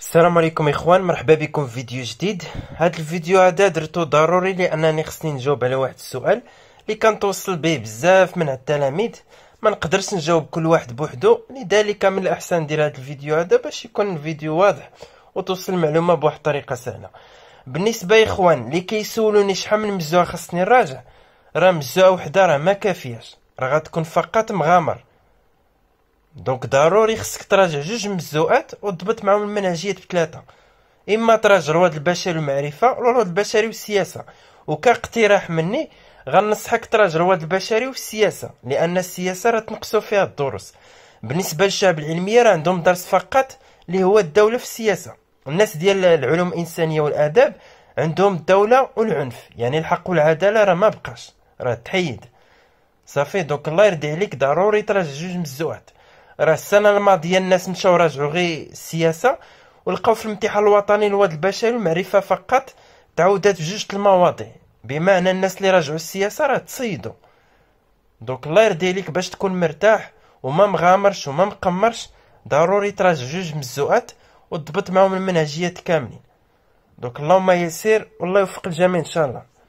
السلام عليكم اخوان مرحبا بكم في فيديو جديد هذا الفيديو هذا درتو ضروري لانني خصني نجاوب على واحد السؤال اللي كان توصل به بزاف من التلاميذ ما نقدرش نجاوب كل واحد بوحدو لذلك من الاحسن ندير هذا الفيديو هذا باش يكون الفيديو واضح وتوصل المعلومه بواحد الطريقه سهله بالنسبه اخوان اللي كيسولوني شحال من مزوعه خصني نراجع راه مزوعه وحده راه ما كافياش راه غتكون فقط مغامر دونك ضروري خصك تراجع جوج مزوقات وتضبط معاهم المنهجيات بثلاثه اما تراجع رواد البشري والمعرفه ولا رواد البشري والسياسه وكاقتراح مني غنصحك تراجع رواد البشري والسياسه لان السياسه راه تنقصوا فيها الدروس بالنسبه للشعب العلميه راه عندهم درس فقط اللي هو الدوله في السياسه الناس ديال العلوم الانسانيه والاداب عندهم الدوله والعنف يعني الحق والعداله راه ما بقاش راه تحيد صافي دونك الله يرضي عليك ضروري تراجع جوج مزوات راه السنه الماضيه الناس مشاو راجعوا غير السياسه ولقاو في الامتحان الوطني الواد البشري المعرفه فقط تعودات في جوج المواضيع بمعنى الناس اللي راجعوا السياسه راه تصيدوا دونك الله يرضي عليك باش تكون مرتاح وما مغامرش وما مقمرش ضروري تراجع جوج مزوقات وتضبط معاهم المنهجيات كاملين دونك اللهم يسير والله يوفق الجميع ان شاء الله